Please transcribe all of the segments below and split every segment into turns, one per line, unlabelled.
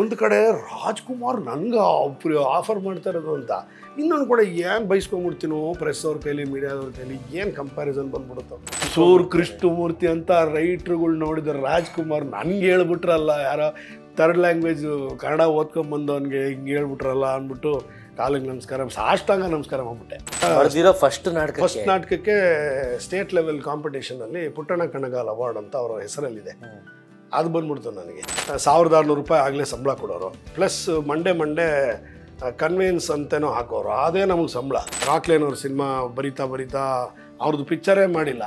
ಒಂದು ಕಡೆ ರಾಜ್ಕುಮಾರ್ ನನಗೆ ಆಫರ್ ಮಾಡ್ತಾ ಇರೋದು ಅಂತ ಇನ್ನೊಂದು ಕಡೆ ಏನು ಬೈಸ್ಕೊಂಬಿಡ್ತೀನೋ ಪ್ರೆಸ್ ಅವ್ರ ಕೈಲಿ ಮೀಡಿಯಾದವ್ರ ಕೈಲಿ ಏನು ಕಂಪ್ಯಾರಿಸನ್ ಬಂದ್ಬಿಡುತ್ತೆ ಸೂರ್ ಕೃಷ್ಣಮೂರ್ತಿ ಅಂತ ರೈಟ್ರುಗಳು ನೋಡಿದ್ರೆ ರಾಜ್ಕುಮಾರ್ ನನಗೆ ಹೇಳ್ಬಿಟ್ರಲ್ಲ ಯಾರೋ ಥರ್ಡ್ ಲ್ಯಾಂಗ್ವೇಜ್ ಕನ್ನಡ ಓದ್ಕೊಂಬಂದವನಿಗೆ ಹಿಂಗೆ ಹೇಳ್ಬಿಟ್ರಲ್ಲ ಅಂದ್ಬಿಟ್ಟು ಕಾಲಿಗೆ ನಮಸ್ಕಾರ ಸಾಷ್ಟಾಂಗ ನಮಸ್ಕಾರ ಮಾಡ್ಬಿಟ್ಟೆ ಫಸ್ಟ್ ನಾಟಕ ಫಸ್ಟ್ ನಾಟಕಕ್ಕೆ ಸ್ಟೇಟ್ ಲೆವೆಲ್ ಕಾಂಪಿಟೇಷನಲ್ಲಿ ಪುಟ್ಟಣ ಕಣಗಾಲ್ ಅವಾರ್ಡ್ ಅಂತ ಅವರ ಹೆಸರಲ್ಲಿದೆ ಅದು ಬಂದ್ಬಿಡ್ತು ನನಗೆ ಸಾವಿರದ ಆರುನೂರು ರೂಪಾಯಿ ಆಗಲೇ ಸಂಬಳ ಕೊಡೋರು ಪ್ಲಸ್ ಮಂಡೇ ಮಂಡೇ ಕನ್ವೀನ್ಸ್ ಅಂತೇನೋ ಹಾಕೋರು ಅದೇ ನಮಗೆ ಸಂಬಳ ರಾಕ್ಲೇನ್ ಅವ್ರ ಸಿನಿಮಾ ಬರಿತಾ ಬರಿತಾ ಅವ್ರದ್ದು ಪಿಕ್ಚರೇ ಮಾಡಿಲ್ಲ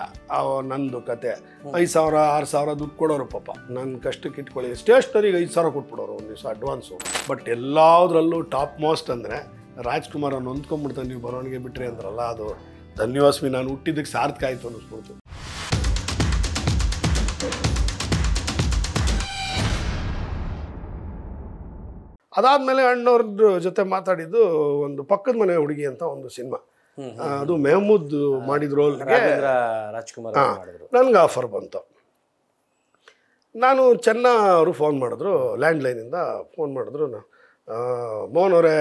ನಂದು ಕತೆ ಐದು ಸಾವಿರ ಆರು ಸಾವಿರ ದುಡ್ಡು ಕೊಡೋರು ಪಾಪ ನನ್ನ ಕಷ್ಟಕ್ಕೆ ಇಟ್ಕೊಳ್ಳಿ ಸ್ಟೇಷ್ನರಿಗೆ ಐದು ಸಾವಿರ ಕೊಟ್ಬಿಡೋರು ಒಂದು ದಿವಸ ಅಡ್ವಾನ್ಸು ಬಟ್ ಎಲ್ಲದರಲ್ಲೂ ಟಾಪ್ ಮೋಸ್ಟ್ ಅಂದರೆ ರಾಜ್ಕುಮಾರ್ ಅವ್ನು ನೀವು ಬರವಣಿಗೆ ಬಿಟ್ರಿ ಅಂದ್ರಲ್ಲ ಅದು ಧನ್ಯವಾಸ್ಮಿ ನಾನು ಹುಟ್ಟಿದ್ದಕ್ಕೆ ಸಾರ್ಥಕ ಆಯಿತು ಅನ್ನಿಸ್ಬಿಡ್ತು ಅದಾದ್ಮೇಲೆ ಅಣ್ಣವ್ರ ಜೊತೆ ಮಾತಾಡಿದ್ದು ಒಂದು ಪಕ್ಕದ ಮನೆ ಹುಡುಗಿ ಅಂತ ಒಂದು ಸಿನಿಮಾ ಅದು ಮೆಹಮೂದ್ ಮಾಡಿದ ರೋಲ್ ರಾಜ್ಕುಮಾರ್ ನನ್ಗೆ ಆಫರ್ ಬಂತು ನಾನು ಚೆನ್ನ ಅವರು ಫೋನ್ ಮಾಡಿದ್ರು ಲ್ಯಾಂಡ್ಲೈನಿಂದ ಫೋನ್ ಮಾಡಿದ್ರು ಮೋಹನ್ ಅವರೇ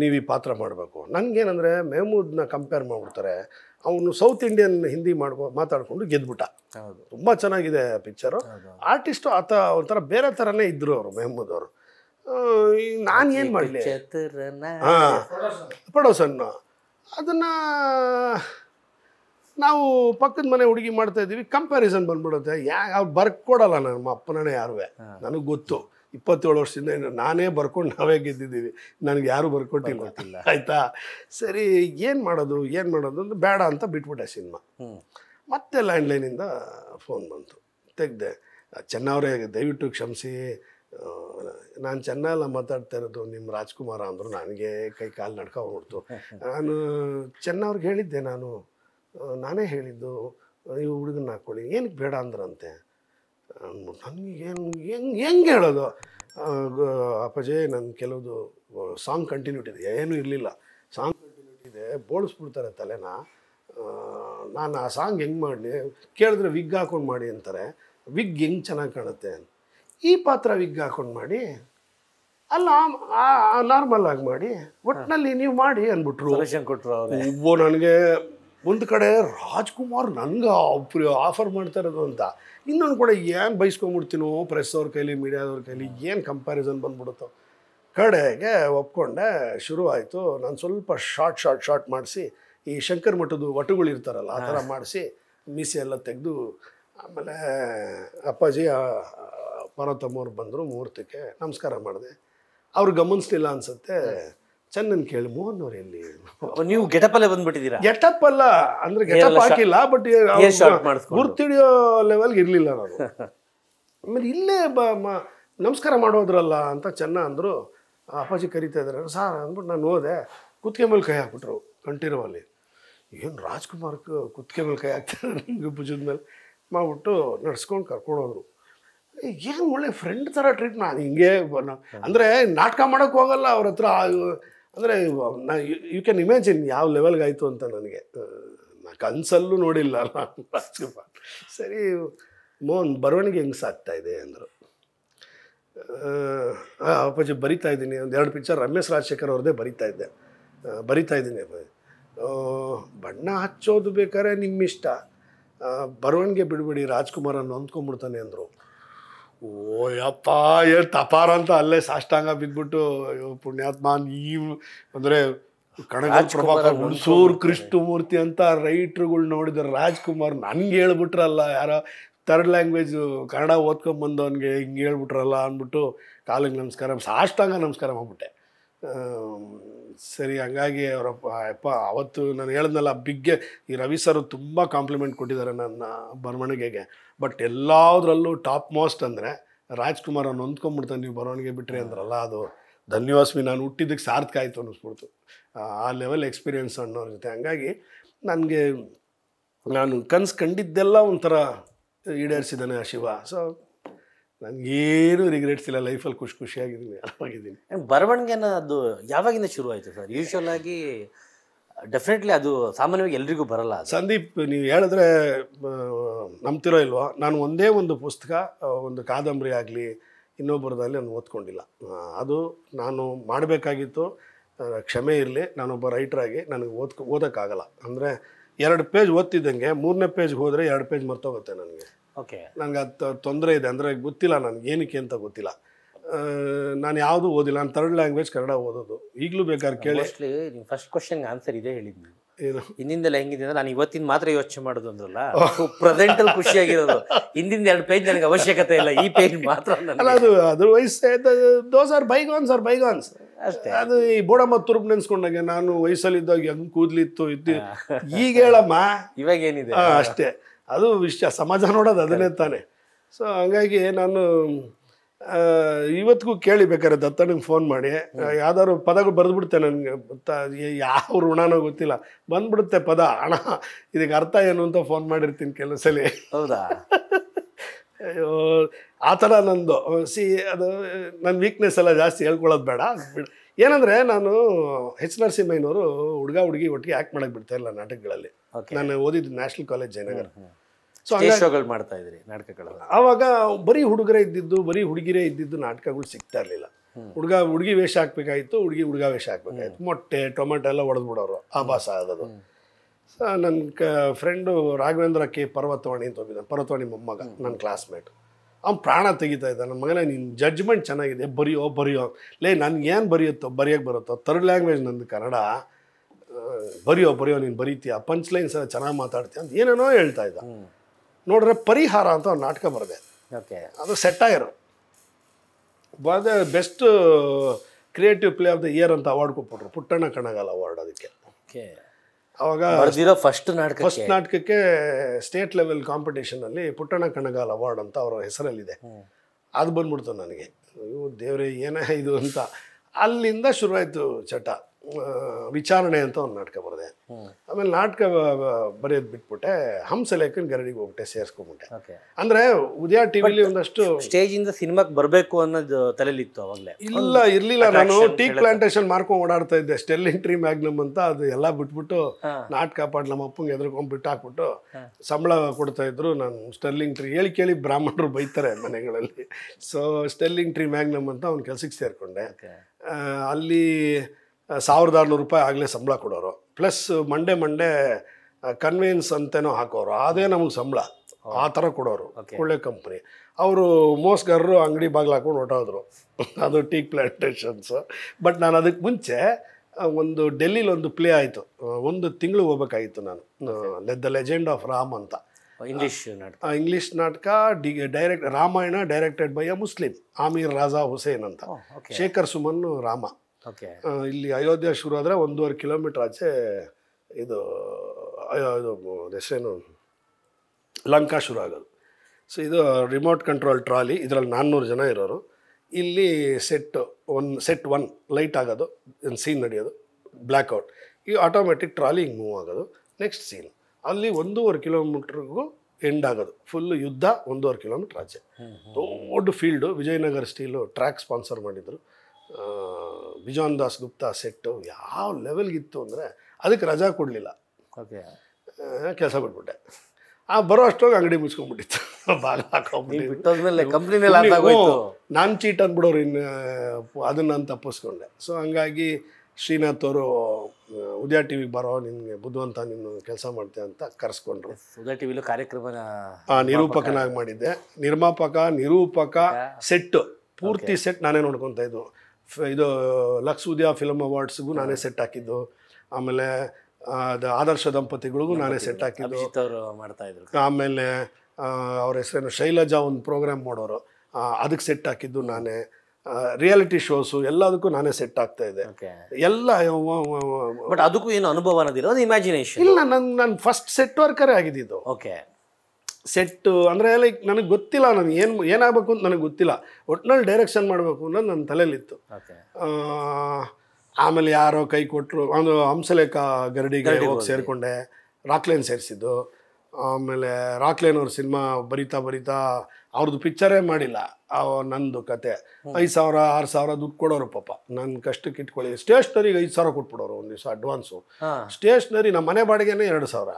ನೀವು ಈ ಪಾತ್ರ ಮಾಡಬೇಕು ನನಗೇನಂದರೆ ಮೆಹಮೂದ್ನ ಕಂಪೇರ್ ಮಾಡಿಬಿಡ್ತಾರೆ ಅವನು ಸೌತ್ ಇಂಡಿಯನ್ ಹಿಂದಿ ಮಾಡ್ಕೊ ಮಾತಾಡಿಕೊಂಡು ಗೆದ್ಬಿಟ್ಟ ತುಂಬ ಚೆನ್ನಾಗಿದೆ ಪಿಕ್ಚರು ಆರ್ಟಿಸ್ಟು ಆತ ಒಂಥರ ಬೇರೆ ಥರನೇ ಇದ್ದರು ಅವರು ಮೆಹಮೂದ್ ಅವರು ನಾನು ಏನು ಮಾಡಲಿ ಹಾಂ ಪಡೋಸನ್ನ ಅದನ್ನು ನಾವು ಪಕ್ಕದ ಮನೆ ಹುಡುಗಿ ಮಾಡ್ತಾ ಇದ್ದೀವಿ ಕಂಪ್ಯಾರಿಸನ್ ಬಂದ್ಬಿಡುತ್ತೆ ಯಾ ಅವ್ರು ಬರ್ಕೊಡಲ್ಲ ನಮ್ಮ ಅಪ್ಪನೇ ಯಾರುವೆ ನನಗೆ ಗೊತ್ತು ಇಪ್ಪತ್ತೇಳು ವರ್ಷದಿಂದ ನಾನೇ ಬರ್ಕೊಂಡು ನಾವೇ ಗೆದ್ದಿದ್ದೀವಿ ನನಗೆ ಯಾರೂ ಬರ್ಕೊಟ್ಟಿಲ್ಲ ಆಯಿತಾ ಸರಿ ಏನು ಮಾಡೋದು ಏನು ಮಾಡೋದು ಅಂದ್ರೆ ಬೇಡ ಅಂತ ಬಿಟ್ಬಿಟ್ಟೆ ಸಿನಿಮಾ ಮತ್ತೆ ಲ್ಯಾಂಡ್ಲೈನಿಂದ ಫೋನ್ ಬಂತು ತೆಗೆದೆ ಚೆನ್ನವರೇ ದಯವಿಟ್ಟು ಕ್ಷಮಿಸಿ ನಾನು ಚೆನ್ನಲ್ಲ ಮಾತಾಡ್ತಾ ಇರೋದು ನಿಮ್ಮ ರಾಜ್ಕುಮಾರ ಅಂದರು ನನಗೆ ಕೈ ಕಾಲು ನಡ್ಕ ನಾನು ಚೆನ್ನವ್ರಿಗೆ ಹೇಳಿದ್ದೆ ನಾನು ನಾನೇ ಹೇಳಿದ್ದು ನೀವು ಹುಡುಗನ ಹಾಕ್ಕೊಳ್ಳಿ ಏನಕ್ಕೆ ಬೇಡ ಅಂದ್ರಂತೆ ನನಗೆ ಹೆಂಗೆ ಹೆಂಗೆ ಹೆಂಗೆ ಹೇಳೋದು ಅಪ್ಪಾಜಿ ನನ್ನ ಕೆಲವುದು ಸಾಂಗ್ ಕಂಟಿನ್ಯೂಟಿ ಇದೆ ಏನೂ ಇರಲಿಲ್ಲ ಸಾಂಗ್ ಕಂಟಿನ್ಯೂಟಿ ಇದೆ ಬೋಳಿಸ್ಬಿಡ್ತಾರೆ ತಲೆನ ನಾನು ಆ ಸಾಂಗ್ ಹೆಂಗೆ ಮಾಡಲಿ ಕೇಳಿದ್ರೆ ವಿಗ್ ಹಾಕೊಂಡು ಮಾಡಿ ಅಂತಾರೆ ವಿಗ್ ಹೆಂಗೆ ಚೆನ್ನಾಗಿ ಕಾಣುತ್ತೆ ಅಂತ ಈ ಪಾತ್ರ ವಿಗ್ ಹಾಕೊಂಡು ಮಾಡಿ ಅಲ್ಲ ನಾರ್ಮಲ್ ಆಗಿ ಮಾಡಿ ಒಟ್ಟಿನಲ್ಲಿ ನೀವು ಮಾಡಿ ಅಂದ್ಬಿಟ್ರು ಅವರು ಒಬ್ಬ ನನಗೆ ಒಂದು ಕಡೆ ರಾಜ್ಕುಮಾರ್ ನನಗೆ ಆಫರ್ ಮಾಡ್ತಾ ಇರೋದು ಅಂತ ಇನ್ನೊಂದು ಕಡೆ ಏನು ಬೈಸ್ಕೊಂಬಿಡ್ತೀನೋ ಪ್ರೆಸ್ ಅವ್ರ ಕೈಲಿ ಮೀಡಿಯಾದವ್ರ ಕೈಲಿ ಏನು ಕಂಪ್ಯಾರಿಸನ್ ಬಂದ್ಬಿಡುತ್ತೋ ಕಡೆಗೆ ಒಪ್ಕೊಂಡೆ ಶುರು ಆಯಿತು ನಾನು ಸ್ವಲ್ಪ ಶಾರ್ಟ್ ಶಾರ್ಟ್ ಶಾರ್ಟ್ ಮಾಡಿಸಿ ಈ ಶಂಕರ್ ಮಠದ ಇರ್ತಾರಲ್ಲ ಆ ಥರ ಮಾಡಿಸಿ ಮೀಸೆ ಎಲ್ಲ ತೆಗೆದು ಆಮೇಲೆ ಅಪ್ಪಾಜಿ ತಮ್ಮವ್ರು ಬಂದರು ಮುಹೂರ್ತಕ್ಕೆ ನಮಸ್ಕಾರ ಮಾಡಿದೆ ಅವ್ರು ಗಮನಿಸ್ಲಿಲ್ಲ ಅನ್ಸುತ್ತೆ ಚೆನ್ನನ್ ಕೇಳಿ ಮೋಹನ್ ಅವ್ರು ಎಲ್ಲಿ ನೀವು ಗೆಟಪಲ್ಲೇ ಬಂದ್ಬಿಟ್ಟಿದ್ದೀರಾ ಗೆಟಪ್ ಅಲ್ಲ ಅಂದ್ರೆ ಗೆಟಪ್ ಹಾಕಿಲ್ಲ ಬಟ್ ಗುರ್ತಿಡಿಯೋ ಲೆವೆಲ್ಗೆ ಇರಲಿಲ್ಲ ನಾನು ಆಮೇಲೆ ಇಲ್ಲೇ ಬ ನಮಸ್ಕಾರ ಮಾಡೋದ್ರಲ್ಲ ಅಂತ ಚೆನ್ನ ಅಂದರು ಅಪ್ಪಾಜಿ ಕರಿತಾ ಇದಾರೆ ಸಾರ್ ಅಂದ್ಬಿಟ್ಟು ನಾನು ಹೋದೆ ಕುತ್ತಿಗೆ ಮೇಲೆ ಕೈ ಹಾಕ್ಬಿಟ್ರು ಅಲ್ಲಿ ಏನು ರಾಜ್ಕುಮಾರ್ಗೆ ಕುತ್ತಿಗೆ ಮೇಲೆ ಕೈ ಹಾಕ್ತಾರೆ ಭುಜದ ಮೇಲೆ ಮಾಡಿಬಿಟ್ಟು ನಡ್ಸ್ಕೊಂಡು ಕರ್ಕೊಂಡು ಏನು ಒಳ್ಳೆ ಫ್ರೆಂಡ್ ಥರ ಟ್ರೀಟ್ ನಾನು ಹಿಂಗೆ ಅಂದರೆ ನಾಟಕ ಮಾಡೋಕ್ಕೆ ಹೋಗಲ್ಲ ಅವ್ರ ಹತ್ರ ಅಂದರೆ ನಾ ಯು ಕ್ಯಾನ್ ಇಮ್ಯಾಜಿನ್ ಯಾವ ಲೆವೆಲ್ಗೆ ಆಯಿತು ಅಂತ ನನಗೆ ನಾ ಕನ್ಸಲ್ಲೂ ನೋಡಿಲ್ಲ ರಾಜ್ಕುಮಾರ್ ಸರಿ ಮೋಹನ್ ಬರವಣಿಗೆ ಹೆಂಗೆ ಸಾಕ್ತಾ ಇದೆ ಅಂದರು ಅಪ್ಪಾಜಿ ಬರಿತಾ ಇದ್ದೀನಿ ಒಂದು ಎರಡು ಪಿಕ್ಚರ್ ರಮೇಶ್ ರಾಜಶೇಖರ್ ಅವ್ರದ್ದೇ ಬರಿತಾ ಇದ್ದೆ ಬರಿತಾ ಇದ್ದೀನಿ ಬಣ್ಣ ಹಚ್ಚೋದು ಬೇಕಾದ್ರೆ ನಿಮ್ಮಿಷ್ಟ ಬರವಣಿಗೆ ಬಿಡ್ಬಿಡಿ ರಾಜ್ಕುಮಾರನ್ನು ಹೊಂದ್ಕೊಂಡ್ಬಿಡ್ತಾನೆ ಅಂದರು ಓಯ್ಯಪ್ಪ ಏನು ತಪಾರ ಅಂತ ಅಲ್ಲೇ ಸಾಷ್ಟಾಂಗ ಬಿದ್ಬಿಟ್ಟು ಪುಣ್ಯಾತ್ಮನ್ ಈ ಅಂದರೆ ಕಣಗ ಹುಣಸೂರು ಕೃಷ್ಣಮೂರ್ತಿ ಅಂತ ರೈಟ್ರುಗಳು ನೋಡಿದ್ರು ರಾಜ್ಕುಮಾರ್ ನನಗೆ ಹೇಳ್ಬಿಟ್ರಲ್ಲ ಯಾರೋ ಥರ್ಡ್ ಲ್ಯಾಂಗ್ವೇಜ್ ಕನ್ನಡ ಓದ್ಕೊಂಬಂದವನಿಗೆ ಹಿಂಗೆ ಹೇಳ್ಬಿಟ್ರಲ್ಲ ಅಂದ್ಬಿಟ್ಟು ಕಾಲಿಗೆ ನಮಸ್ಕಾರ ಸಾಷ್ಟಾಂಗ ನಮಸ್ಕಾರ ಮಾಡ್ಬಿಟ್ಟೆ ಸರಿ ಹಂಗಾಗಿ ಅವರ ಅಪ್ಪ ಅವತ್ತು ನಾನು ಹೇಳಿದ್ನಲ್ಲ ಬಿಗ್ಗೆ ಈ ರವಿ ಸರ್ ತುಂಬ ಕಾಂಪ್ಲಿಮೆಂಟ್ ಕೊಟ್ಟಿದ್ದಾರೆ ನನ್ನ ಬರವಣಿಗೆಗೆ ಬಟ್ ಎಲ್ಲದರಲ್ಲೂ ಟಾಪ್ ಮೋಸ್ಟ್ ಅಂದರೆ ರಾಜ್ಕುಮಾರ್ ಅವ್ನು ಹೊಂದ್ಕೊಂಬಿಡ್ತಾನೆ ನೀವು ಬರವಣಿಗೆ ಬಿಟ್ಟರೆ ಅಂದ್ರಲ್ಲ ಅದು ಧನ್ಯವಾಸ್ಮಿ ನಾನು ಹುಟ್ಟಿದ್ದಕ್ಕೆ ಸಾರ್ಥಕ ಆಯಿತು ಅನ್ನಿಸ್ಬಿಡ್ತು ಆ ಲೆವೆಲ್ ಎಕ್ಸ್ಪೀರಿಯೆನ್ಸ್ ಅನ್ನೋರ ಜೊತೆ ಹಂಗಾಗಿ ನನಗೆ ನಾನು ಕನ್ಸು ಕಂಡಿದ್ದೆಲ್ಲ ಒಂಥರ ಈಡೇರಿಸಿದ್ದಾನೆ ಆ ಶಿವ ಸೊ ನನಗೇನು ರಿಗ್ರೆಟ್ಸ್ ಇಲ್ಲ ಲೈಫಲ್ಲಿ ಖುಷಿ ಖುಷಿಯಾಗಿದ್ದೀನಿ ಆರಾಮಾಗಿದ್ದೀನಿ ಬರವಣಿಗೆನ ಅದು ಯಾವಾಗಿಂದ ಶುರು ಆಯಿತು ಸರ್ ಯೂಶ್ವಲ್ ಆಗಿ ಡೆಫಿನೆಟ್ಲಿ ಅದು ಸಾಮಾನ್ಯವಾಗಿ ಎಲ್ರಿಗೂ ಬರಲ್ಲ ಸಂದೀಪ್ ನೀವು ಹೇಳಿದ್ರೆ ನಂಬ್ತಿರೋ ಇಲ್ವೋ ನಾನು ಒಂದೇ ಒಂದು ಪುಸ್ತಕ ಒಂದು ಕಾದಂಬರಿ ಆಗಲಿ ಇನ್ನೊಬ್ಬರದಲ್ಲಿ ನಾನು ಓದ್ಕೊಂಡಿಲ್ಲ ಅದು ನಾನು ಮಾಡಬೇಕಾಗಿತ್ತು ಕ್ಷಮೆ ಇರಲಿ ನಾನೊಬ್ಬ ರೈಟ್ರಾಗಿ ನನಗೆ ಓದ್ಕೊ ಓದೋಕ್ಕಾಗಲ್ಲ ಅಂದರೆ ಎರಡು ಪೇಜ್ ಓದ್ತಿದ್ದಂಗೆ ಮೂರನೇ ಪೇಜ್ಗೆ ಹೋದರೆ ಎರಡು ಪೇಜ್ ಮರ್ತೋಗುತ್ತೆ ನನಗೆ ಓಕೆ ನನಗೆ ಅದು ತೊಂದರೆ ಇದೆ ಅಂದರೆ ಗೊತ್ತಿಲ್ಲ ನನಗೆ ಏನಕ್ಕೆ ಅಂತ ಗೊತ್ತಿಲ್ಲ ನಾನು ಯಾವುದು ಓದಿಲ್ಲ ನಾನು ಥರ್ಡ್ ಲ್ಯಾಂಗ್ವೇಜ್ ಕನ್ನಡ ಓದೋದು ಈಗಲೂ ಬೇಕಾದ್ರೆ ಕೇಳಿ ನೀವು ಫಸ್ಟ್ ಕ್ವಶನ್ ಆನ್ಸರ್ ಇದೆ ಹೇಳಿದ್ ನೀವು ಹೆಂಗಿದೆ ನಾನು ಇವತ್ತಿನ ಮಾತ್ರ ಯೋಚನೆ ಮಾಡೋದು ಅಂದ್ರಲ್ಲ ಪ್ರೆಸೆಂಟ್ ಅಲ್ಲಿ ಖುಷಿಯಾಗಿರೋದು ಹಿಂದಿಂದ ಎರಡು ಪೇಜ್ ನನಗೆ ಅವಶ್ಯಕತೆ ಇಲ್ಲ ಈ ಪೇಜ್ ಮಾತ್ರ ಅಲ್ಲ ಅದು otherwise those are bygones are bygones ಅಷ್ಟೇ ಅದು ಈ ಬೋಡಮ್ಮ ತುರುಪ್ ನೆನ್ಸ್ಕೊಂಡಾಗೆ ನಾನು ವಯಸ್ಸಲ್ಲಿದ್ದಾಗ ಹೆಂಗ್ ಕೂದ್ಲಿತ್ತು ಇದ್ದು ಈಗ ಹೇಳಮ್ಮ ಇವಾಗ ಏನಿದೆ ಅಷ್ಟೇ ಅದು ವಿಷಯ ಸಮಾಜ ನೋಡೋದು ಅದನ್ನೇ ತಾನೆ ಸೊ ಹಂಗಾಗಿ ನಾನು ಇವತ್ತಿಗೂ ಕೇಳಿ ಬೇಕಾದ್ರೆ ದತ್ತನಿಗೆ ಫೋನ್ ಮಾಡಿ ಯಾವ್ದಾದ್ರು ಪದಗಳು ಬರೆದ್ಬಿಡುತ್ತೆ ನನಗೆ ಯಾವ ಋಣನೋ ಗೊತ್ತಿಲ್ಲ ಬಂದ್ಬಿಡುತ್ತೆ ಪದ ಹಣ ಇದಕ್ಕೆ ಅರ್ಥ ಏನು ಅಂತ ಫೋನ್ ಮಾಡಿರ್ತೀನಿ ಕೆಲವು ಸಲ ಹೌದಾ ಅಯ್ಯೋ ಆ ಥರ ನಂದು ಸಿ ಅದು ನನ್ನ ವೀಕ್ನೆಸ್ ಎಲ್ಲ ಜಾಸ್ತಿ ಹೇಳ್ಕೊಳ್ಳೋದು ಬೇಡ ಏನಂದ್ರೆ ನಾನು ಹೆಚ್ ನರಸಿಂಹಯ್ಯನವರು ಹುಡುಗ ಹುಡುಗಿ ಒಟ್ಟಿಗೆ ಆಕ್ಟ್ ಮಾಡಕ್ಕೆ ಬಿಡ್ತಾ ಇಲ್ಲ ನಾಟಕಗಳಲ್ಲಿ ನಾನು ಓದಿದ್ದು ನ್ಯಾಷನಲ್ ಕಾಲೇಜ್ ಜಯನಗರ ಸೊ ಶೋಗಳು ಮಾಡ್ತಾ ಇದ್ರಿ ಆವಾಗ ಬರೀ ಹುಡುಗರೇ ಇದ್ದಿದ್ದು ಬರೀ ಹುಡುಗಿರೇ ಇದ್ದಿದ್ದು ನಾಟಕಗಳು ಸಿಗ್ತಾ ಇರಲಿಲ್ಲ ಹುಡುಗ ಹುಡುಗಿ ವೇಷ ಹಾಕ್ಬೇಕಾಗಿತ್ತು ಹುಡುಗಿ ಹುಡುಗ ವೇಷ ಹಾಕ್ಬೇಕಾಯ್ತು ಮೊಟ್ಟೆ ಟೊಮೆಟೊ ಎಲ್ಲ ಒಡೆದ್ಬಿಡೋರು ಆಭಾಸ ಆಗೋದು ಸೊ ನನ್ನ ಕ ಫ್ರೆಂಡು ರಾಘವೇಂದ್ರ ಕೆ ಪರ್ವತವಾಣಿ ಅಂತ ಹೋಗಿದ್ದ ಪರ್ವತವಾಣಿ ಮೊಮ್ಮಗ ನನ್ನ ಕ್ಲಾಸ್ಮೇಟ್ ಅವ್ನು ಪ್ರಾಣ ತೆಗಿತಾ ಇದ್ದ ನನ್ನ ಮಗನೇ ನಿನ್ನ ಜಡ್ಜ್ಮೆಂಟ್ ಚೆನ್ನಾಗಿದೆ ಬರೆಯೋ ಬರೆಯೋ ಲೇ ನನಗೇನು ಬರೆಯುತ್ತೋ ಬರೆಯೋಕ್ಕೆ ಬರುತ್ತೋ ಥರ್ಡ್ ಲ್ಯಾಂಗ್ವೇಜ್ ನಂದು ಕನ್ನಡ ಬರೆಯೋ ಬರೆಯೋ ನೀನು ಬರೀತೀಯ ಪಂಚ್ ಲೈನ್ಸ್ ಎಲ್ಲ ಚೆನ್ನಾಗಿ ಮಾತಾಡ್ತೀಯ ಅಂತ ಏನೇನೋ ಹೇಳ್ತಾ ಇದ್ದ ನೋಡ್ರೆ ಪರಿಹಾರ ಅಂತ ಅವ್ನು ನಾಟಕ ಬರದೆ ಓಕೆ ಅದು ಸೆಟ್ ಆಗಿರೋ ಬರದೆ best creative play of the year ಅಂತ ಅವಾರ್ಡ್ ಕೊಟ್ಬಿಟ್ರು ಪುಟ್ಟಣ್ಣ ಕಣಗಾಲ ಅವಾರ್ಡ್ ಅದಕ್ಕೆ ಓಕೆ ಅವಾಗ ಫಸ್ಟ್ ನಾಟಕ ಫಸ್ಟ್ ನಾಟಕಕ್ಕೆ ಸ್ಟೇಟ್ ಲೆವೆಲ್ ಕಾಂಪಿಟೇಷನಲ್ಲಿ ಪುಟ್ಟಣ ಕಣಗಾಲ್ ಅವಾರ್ಡ್ ಅಂತ ಅವರ ಹೆಸರಲ್ಲಿದೆ ಅದು ಬಂದ್ಬಿಡ್ತು ನನಗೆ ಇವು ದೇವ್ರೆ ಏನೇ ಇದು ಅಂತ ಅಲ್ಲಿಂದ ಶುರುವಾಯಿತು ಚಟ ವಿಚಾರಣೆ ಅಂತ ಒಂದು ನಾಟಕ ಬರದೆ ಆಮೇಲೆ ನಾಟಕ ಬರೆಯೋದು ಬಿಟ್ಬಿಟ್ಟೆ ಹಂಸಲೇಖನ್ ಗರಡಿಗೆ ಹೋಗ್ಬಿಟ್ಟೆ ಸೇರಿಸ್ಕೊಂಡ್ಬಿಟ್ಟೆ ಅಂದ್ರೆ ಉದಯ ಟಿವಿಲಿ ಒಂದಷ್ಟು ಸ್ಟೇಜ್ ಇಂದ ಬರಬೇಕು ಅನ್ನೋದು ತಲೆಲಿತ್ತು ಅವಾಗಲೇ ಇಲ್ಲ ಇರ್ಲಿಲ್ಲ ನಾನು ಟೀ ಪ್ಲಾಂಟೇಶನ್ ಮಾಡ್ಕೊಂಡು ಓಡಾಡ್ತಾ ಇದ್ದೆ ಸ್ಟೆಲ್ಲಿಂಗ್ ಟ್ರೀ ಮ್ಯಾಗ್ನಮ್ ಅಂತ ಅದು ಎಲ್ಲ ಬಿಟ್ಬಿಟ್ಟು ನಾಟಕ ಪಾಡ್ ನಮ್ಮ ಅಪ್ಪಂಗೆ ಎದ್ರಕೊಂಡು ಬಿಟ್ಟು ಹಾಕ್ಬಿಟ್ಟು ಸಂಬಳ ಕೊಡ್ತಾ ಇದ್ರು ನಾನು ಸ್ಟೆಲ್ಲಿಂಗ್ ಟ್ರೀ ಹೇಳಿ ಕೇಳಿ ಬ್ರಾಹ್ಮಣರು ಬೈತಾರೆ ಮನೆಗಳಲ್ಲಿ ಸೊ ಸ್ಟೆಲ್ಲಿಂಗ್ ಟ್ರೀ ಮ್ಯಾಗ್ನಮ್ ಅಂತ ಅವ್ನ ಕೆಲ್ಸಕ್ಕೆ ಸೇರಿಕೊಂಡೆ ಅಲ್ಲಿ ಸಾವಿರದ ಆರುನೂರು ರೂಪಾಯಿ ಆಗಲೇ ಸಂಬಳ ಕೊಡೋರು ಪ್ಲಸ್ ಮಂಡೇ ಮಂಡೇ ಕನ್ವೀನ್ಸ್ ಅಂತೇನೋ ಹಾಕೋರು ಅದೇ ನಮಗೆ ಸಂಬಳ ಆ ಥರ ಕೊಡೋರು ಒಳ್ಳೆ ಕಂಪ್ನಿ ಅವರು ಮೋಸ್ಗಾರರು ಅಂಗಡಿ ಬಾಗಿಲು ಹಾಕೊಂಡು ಹೊಟ್ಟೋದ್ರು ಅದು ಟೀ ಪ್ಲಾಂಟೇಷನ್ಸು ಬಟ್ ನಾನು ಅದಕ್ಕೆ ಮುಂಚೆ ಒಂದು ಡೆಲ್ಲಿಲಿ ಒಂದು ಪ್ಲೇ ಆಯಿತು ಒಂದು ತಿಂಗಳು ಹೋಗ್ಬೇಕಾಗಿತ್ತು ನಾನು ದ ಲೆಜೆಂಡ್ ಆಫ್ ರಾಮ್ ಅಂತ ಇಂಗ್ಲೀಷ್ oh, ನಾಟಕ ಇಂಗ್ಲೀಷ್ ನಾಟಕ ಡಿ direct Ramayana directed by a Muslim Aamir Raja Hussain ಅಂತ ಶೇಖರ್ ಸುಮನ್ ರಾಮ ಇಲ್ಲಿ ಅಯೋಧ್ಯೆ ಶುರು ಆದರೆ ಒಂದೂವರೆ ಕಿಲೋಮೀಟ್ರ್ ಆಚೆ ಇದು ಇದು ಲಂಕಾ ಶುರು ಆಗೋದು ಸೊ ಇದು ರಿಮೋಟ್ ಕಂಟ್ರೋಲ್ ಟ್ರಾಲಿ ಇದರಲ್ಲಿ ನಾನ್ನೂರು ಜನ ಇರೋರು ಇಲ್ಲಿ set one set one light ಆಗೋದು ಸೀನ್ ನಡೆಯೋದು ಬ್ಲ್ಯಾಕ್ಔಟ್ ಈ ಆಟೋಮೆಟಿಕ್ ಟ್ರಾಲಿ ಹಿಂಗೆ ಮೂವ್ ಆಗೋದು ನೆಕ್ಸ್ಟ್ ಸೀನ್ ಅಲ್ಲಿ ಒಂದೂವರೆ ಕಿಲೋಮೀಟ್ರಿಗೂ ಎಂಡ್ ಆಗೋದು ಫುಲ್ಲು ಯುದ್ಧ ಒಂದೂವರೆ ಕಿಲೋಮೀಟ್ರ್ ಆಚೆ ದೊಡ್ಡ field Vijayanagara steel track sponsor ಮಾಡಿದರು ವಿಜಯನ್ ದಾಸ್ ಗುಪ್ತಾ ಸೆಟ್ಟು ಯಾವ ಲೆವೆಲ್ಗಿತ್ತು ಅಂದರೆ ಅದಕ್ಕೆ ರಜಾ ಕೊಡಲಿಲ್ಲ ಓಕೆ ಕೆಲಸ ಬಿಟ್ಬಿಟ್ಟೆ ಆ ಬರೋ ಅಷ್ಟೊಂದು ಅಂಗಡಿ ಮುಚ್ಕೊಂಡ್ಬಿಟ್ಟಿತ್ತು ಭಾಗ ಹಾಕೊಂಡ್ಬಿಟ್ಟು ನಾನು ಚೀಟ್ ಅಂದ್ಬಿಡೋರು ಇನ್ನು ಅದನ್ನು ನಾನು ತಪ್ಪಿಸ್ಕೊಂಡೆ ಸೊ ಹಂಗಾಗಿ ಶ್ರೀನಾಥ್ ಅವರು ಉದಯ ಟಿ ಬರೋ ನಿಮಗೆ ಬುದ್ಧವಂತ ನಿಮ್ಮ ಕೆಲಸ ಮಾಡ್ತೀಯ ಅಂತ ಕರೆಸ್ಕೊಂಡ್ರು ಉದಯ ಟಿ ವಿಲು ಕಾರ್ಯಕ್ರಮನ ನಿರೂಪಕನಾಗಿ ಮಾಡಿದ್ದೆ ನಿರ್ಮಾಪಕ ನಿರೂಪಕ ಸೆಟ್ ಪೂರ್ತಿ ಸೆಟ್ ನಾನೇ ನೋಡ್ಕೊತಾ ಇದ್ದು ಇದು ಲಕ್ಸ್ ಫಿಲಮ್ ಅವಾರ್ಡ್ಸ್ಗೂ ನಾನೇ ಸೆಟ್ ಹಾಕಿದ್ದು ಆಮೇಲೆ ಆದರ್ಶ ದಂಪತಿಗಳಿಗೂ ನಾನೇ ಸೆಟ್ ಹಾಕಿದ್ದು ಆಮೇಲೆ ಅವ್ರ ಹೆಸರೇನು ಶೈಲಜಾ ಒಂದು ಪ್ರೋಗ್ರಾಮ್ ಮಾಡೋರು ಅದಕ್ಕೆ ಸೆಟ್ ಹಾಕಿದ್ದು ನಾನೇ ರಿಯಾಲಿಟಿ ಶೋಸು ಎಲ್ಲದಕ್ಕೂ ನಾನೇ ಸೆಟ್ ಆಗ್ತಾ ಇದೆ ಎಲ್ಲ ಬಟ್ ಅದಕ್ಕೂ ಏನು ಅನುಭವ ಅನ್ನೋದಿಲ್ಲ ಇಮ್ಯಾಜಿನೇಷನ್ ಇಲ್ಲ ನನ್ನ ನಾನು ಫಸ್ಟ್ ಸೆಟ್ ವರ್ಕರೇ ಆಗಿದ್ದು ಓಕೆ ಸೆಟ್ಟು ಅಂದರೆ ಲೈಕ್ ನನಗೆ ಗೊತ್ತಿಲ್ಲ ನಾನು ಏನು ಏನಾಗಬೇಕು ಅಂತ ನನಗೆ ಗೊತ್ತಿಲ್ಲ ಒಟ್ನಲ್ಲಿ ಡೈರೆಕ್ಷನ್ ಮಾಡಬೇಕು ಅನ್ನೋದು ನನ್ನ ತಲೆಯಲ್ಲಿತ್ತು ಆಮೇಲೆ ಯಾರೋ ಕೈ ಕೊಟ್ಟರು ಒಂದು ಹಂಸಲೇಖ ಗರಡಿಗೆ ಹೋಗಿ ಸೇರಿಕೊಂಡೆ ರಾಕ್ಲೈನ್ ಸೇರಿಸಿದ್ದು ಆಮೇಲೆ ರಾಕ್ಲೇನ್ ಅವ್ರ ಸಿನಿಮಾ ಬರಿತಾ ಬರಿತಾ ಅವ್ರದ್ದು ಪಿಕ್ಚರೇ ಮಾಡಿಲ್ಲ ನಂದು ಕತೆ ಐದು ಸಾವಿರ ಆರು ಸಾವಿರ ದುಡ್ಡು ಕೊಡೋರು ಪಾಪ ನನ್ನ ಕಷ್ಟಕ್ಕೆ ಇಟ್ಕೊಳ್ಳಿ ಸ್ಟೇಷ್ನರಿಗೆ ಐದು ಸಾವಿರ ಕೊಟ್ಬಿಡೋರು ಒಂದು ದಿವಸ ಅಡ್ವಾನ್ಸು ಸ್ಟೇಷ್ನರಿ ನಮ್ಮ ಮನೆ ಬಾಡಿಗೆನೇ ಎರಡು ಸಾವಿರ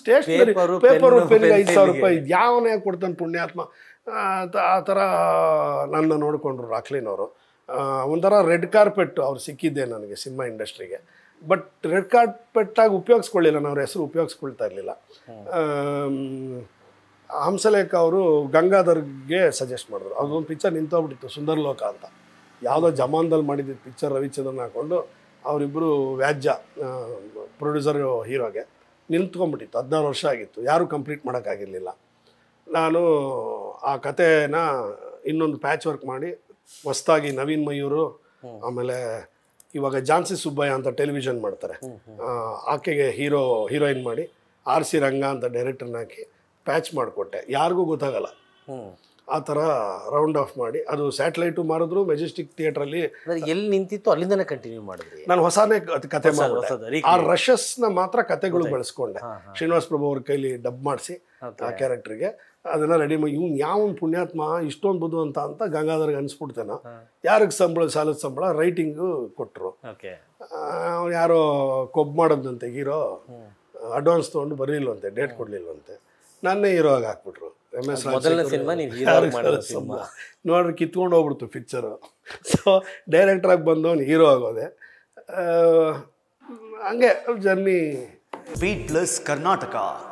ಸ್ಟೇಷ್ನರಿ ಪೇಪರ್ ಪೆನ್ಗೆ ಐದು ಸಾವಿರ ರೂಪಾಯಿ ಯಾವನೇ ಕೊಡ್ತಾನೆ ಪುಣ್ಯಾತ್ಮ ಆ ಥರ ನನ್ನ ನೋಡಿಕೊಂಡ್ರು ರಾಕ್ಲೇನವರು ಒಂಥರ ರೆಡ್ ಕಾರ್ಪೆಟ್ ಅವ್ರು ಸಿಕ್ಕಿದ್ದೆ ನನಗೆ ಸಿನಿಮಾ ಇಂಡಸ್ಟ್ರಿಗೆ ಬಟ್ ರೆಡ್ ಪೆಟ್ಟಾಗಿ ಪೆಟ್ಟಾಗಿ ಉಪಯೋಗಿಸ್ಕೊಳ್ಳಿಲ್ಲ ನಾವು ಹೆಸರು ಉಪಯೋಗಿಸ್ಕೊಳ್ತಾ ಇರಲಿಲ್ಲ ಹಂಸಲೇಖ ಅವರು ಗಂಗಾಧರ್ಗೆ ಸಜೆಸ್ಟ್ ಮಾಡಿದ್ರು ಅದೊಂದು ಪಿಕ್ಚರ್ ನಿಂತೋಗ್ಬಿಟ್ಟಿತ್ತು ಲೋಕ ಅಂತ ಯಾವುದೋ ಜಮಾನ್ದಲ್ಲಿ ಮಾಡಿದ್ದ ಪಿಕ್ಚರ್ ರವಿಚಂದ್ರನ್ ಹಾಕ್ಕೊಂಡು ಅವರಿಬ್ಬರು ವ್ಯಾಜ್ಯ ಪ್ರೊಡ್ಯೂಸರ್ ಹೀರೋಗೆ ನಿಂತ್ಕೊಂಡ್ಬಿಟ್ಟಿತ್ತು ಹದಿನಾರು ವರ್ಷ ಆಗಿತ್ತು ಯಾರೂ ಕಂಪ್ಲೀಟ್ ಮಾಡೋಕ್ಕಾಗಿರಲಿಲ್ಲ ನಾನು ಆ ಕಥೆನ ಇನ್ನೊಂದು ಪ್ಯಾಚ್ ವರ್ಕ್ ಮಾಡಿ ಹೊಸ್ದಾಗಿ ನವೀನ್ ಮಯೂರು ಆಮೇಲೆ ಇವಾಗ ಜಾನ್ಸಿ ಸುಬ್ಬಯ್ಯ ಅಂತ ಟೆಲಿವಿಷನ್ ಮಾಡ್ತಾರೆ ಆಕೆಗೆ ಹೀರೋ ಹೀರೋಯಿನ್ ಮಾಡಿ ಆರ್ ಸಿ ರಂಗ ಅಂತ ಡೈರೆಕ್ಟರ್ನ ಹಾಕಿ ಪ್ಯಾಚ್ ಮಾಡಿಕೊಟ್ಟೆ ಯಾರಿಗೂ ಗೊತ್ತಾಗಲ್ಲ ಆ ಥರ ರೌಂಡ್ ಆಫ್ ಮಾಡಿ ಅದು ಸ್ಯಾಟಲೈಟು ಮಾಡಿದ್ರು ಮೆಜೆಸ್ಟಿಕ್ ಥಿಯೇಟ್ರಲ್ಲಿ ಎಲ್ಲಿ ನಿಂತಿತ್ತು ಅಲ್ಲಿಂದನೇ ಕಂಟಿನ್ಯೂ ಮಾಡಿದ್ರಿ ನಾನು ಹೊಸನೇ ಕತೆ ಮಾಡಿದೆ ಆ ರಶಸ್ನ ಮಾತ್ರ ಕತೆಗಳು ಬಳಸ್ಕೊಂಡೆ ಶ್ರೀನಿವಾಸ್ ಪ್ರಭು ಅವ್ರ ಕೈಲಿ ಡಬ್ ಮಾಡಿಸಿ ಆ ಕ್ಯಾರೆಕ್ಟ್ರಿಗೆ ಅದೆಲ್ಲ ರೆಡಿ ಮಾಡಿ ಇವ್ನು ಯಾವ ಪುಣ್ಯಾತ್ಮ ಇಷ್ಟೊಂದು ಬದು ಅಂತ ಅಂತ ಗಂಗಾಧರ್ಗೆ ಅನಿಸ್ಬಿಡ್ತೇನೆ ಯಾರಿಗೆ ಸಂಬಳ ಸಾಲದ ಸಂಬಳ ರೈಟಿಂಗು ಕೊಟ್ಟರು ಯಾರೋ ಕೊಬ್ಬು ಮಾಡೋದಂತೆ ಹೀರೋ ಅಡ್ವಾನ್ಸ್ ತೊಗೊಂಡು ಬರಲಿಲ್ವಂತೆ ಡೇಟ್ ಕೊಡಲಿಲ್ವಂತೆ ನನ್ನೇ ಹೀರೋ ಆಗಿ ಹಾಕ್ಬಿಟ್ರು ಎಮ್ ಎಸ್ ನೋಡ್ರಿ ಕಿತ್ಕೊಂಡು ಹೋಗ್ಬಿಡ್ತು ಪಿಕ್ಚರು ಸೊ ಡೈರೆಕ್ಟ್ರಾಗಿ ಅವ್ನು ಹೀರೋ ಆಗೋದೆ ಹಂಗೆ ಜರ್ನಿ ಪ್ಲಸ್ ಕರ್ನಾಟಕ